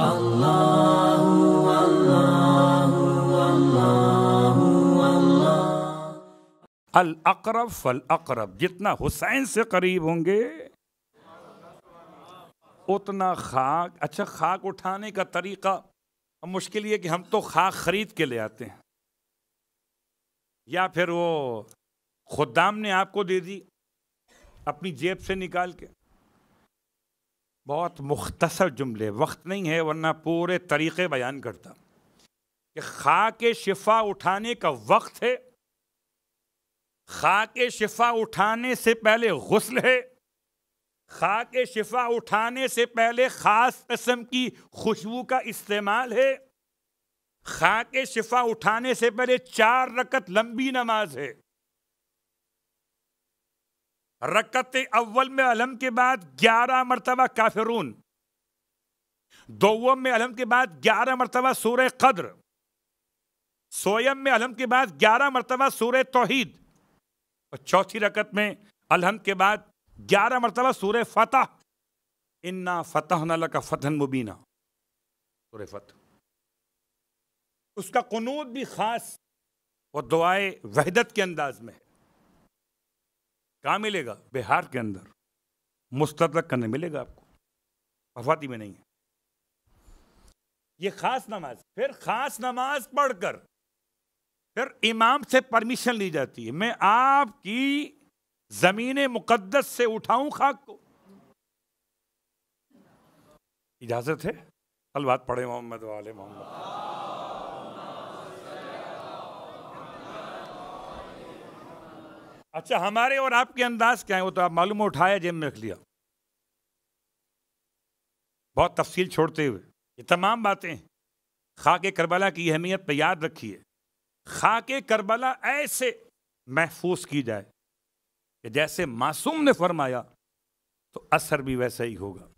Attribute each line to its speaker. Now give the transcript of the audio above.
Speaker 1: अल अकरब फल अकरब जितना हुसैन से करीब होंगे उतना खाक अच्छा खाक उठाने का तरीका अब मुश्किल ये कि हम तो खाक खरीद के ले आते हैं या फिर वो खुदाम ने आपको दे दी अपनी जेब से निकाल के बहुत मुख्तसर जुमले वक्त नहीं है वरना पूरे तरीक़े बयान करता कि खा के शिफा उठाने का वक्त है खा के शिफा उठाने से पहले गसल है खा के शिफा उठाने से पहले ख़ास कस्म की खुशबू का इस्तेमाल है खा के शिफा उठाने से पहले चार रकत लंबी नमाज है रकत अव्वल में अलम के बाद ग्यारह मरतबा काफिरून दो में अलम के बाद ग्यारह मरतबा सूर कद्र सोयम में अलम के बाद ग्यारह मरतबा सूर तोहीद और चौथी रकत में अलहम के बाद ग्यारह मरतबा सूर फतह इन्ना फतह का फतहन मुबीना सूर फतह उसका कनूत भी खास और दुआए वहदत के अंदाज में है कहा मिलेगा बिहार के अंदर मुस्तद करने मिलेगा आपको अफवाती में नहीं है ये खास नमाज फिर खास नमाज पढ़कर फिर इमाम से परमिशन ली जाती है मैं आपकी जमीन मुकद्दस से उठाऊं खाक को इजाजत है कल बात पढ़े मोहम्मद वाले मोहम्मद अच्छा हमारे और आपके अंदाज क्या है वो तो आप मालूम उठाया जेब में रख लिया बहुत तफसील छोड़ते हुए ये तमाम बातें खाक करबला की अहमियत पर याद रखिए खाक करबला ऐसे महफूज की जाए कि जैसे मासूम ने फरमाया तो असर भी वैसा ही होगा